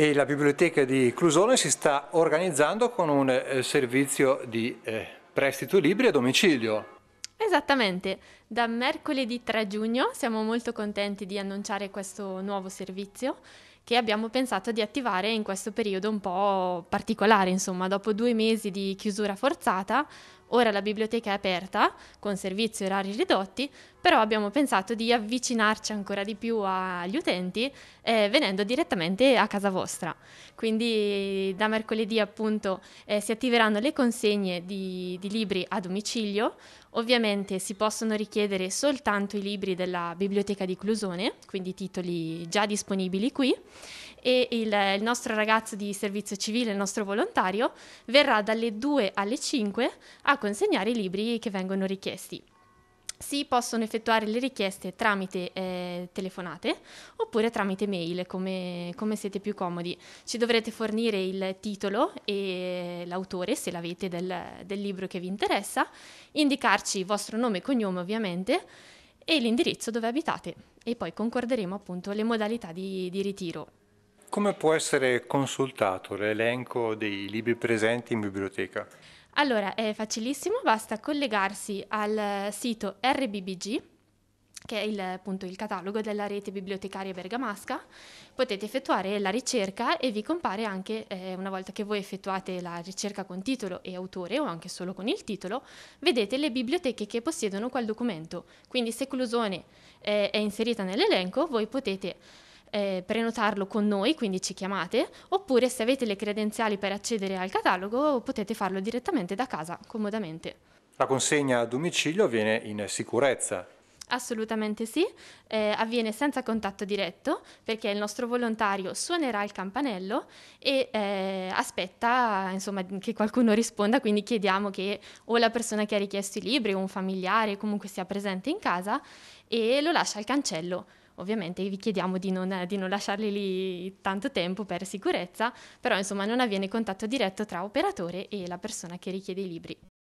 e la biblioteca di Clusone si sta organizzando con un eh, servizio di eh, prestito libri a domicilio. Esattamente, da mercoledì 3 giugno siamo molto contenti di annunciare questo nuovo servizio che abbiamo pensato di attivare in questo periodo un po' particolare, insomma, dopo due mesi di chiusura forzata Ora la biblioteca è aperta, con servizi orari ridotti, però abbiamo pensato di avvicinarci ancora di più agli utenti eh, venendo direttamente a casa vostra. Quindi da mercoledì appunto eh, si attiveranno le consegne di, di libri a domicilio, Ovviamente si possono richiedere soltanto i libri della Biblioteca di Clusone, quindi titoli già disponibili qui, e il, il, nostro ragazzo di servizio civile, il nostro volontario, verrà dalle 2 alle 5 a consegnare i libri che vengono richiesti. Si possono effettuare le richieste tramite eh, telefonate oppure tramite mail, come, come, siete più comodi. Ci dovrete fornire il titolo e l'autore, se l'avete, del, del libro che vi interessa, indicarci il vostro nome e cognome ovviamente e l'indirizzo dove abitate e poi concorderemo appunto le modalità di, di ritiro. Come può essere consultato l'elenco dei libri presenti in biblioteca? Allora, è facilissimo, basta collegarsi al sito RBBG, che è il, appunto, il catalogo della rete bibliotecaria bergamasca. Potete effettuare la ricerca e vi compare anche, eh, una volta che voi effettuate la ricerca con titolo e autore o anche solo con il titolo, vedete le biblioteche che possiedono quel documento. Quindi se Clusone eh, è inserita nell'elenco, voi potete eh, prenotarlo con noi, quindi ci chiamate, oppure se avete le credenziali per accedere al catalogo potete farlo direttamente da casa, comodamente. La consegna a domicilio avviene in sicurezza, Assolutamente sì, eh, avviene senza contatto diretto perché il nostro volontario suonerà il campanello e eh, aspetta insomma, che qualcuno risponda, quindi chiediamo che o la persona che ha richiesto i libri o un familiare comunque sia presente in casa e lo lascia al cancello. Ovviamente vi chiediamo di non, di non lasciarli lì tanto tempo per sicurezza, però insomma non avviene contatto diretto tra operatore e la persona che richiede i libri.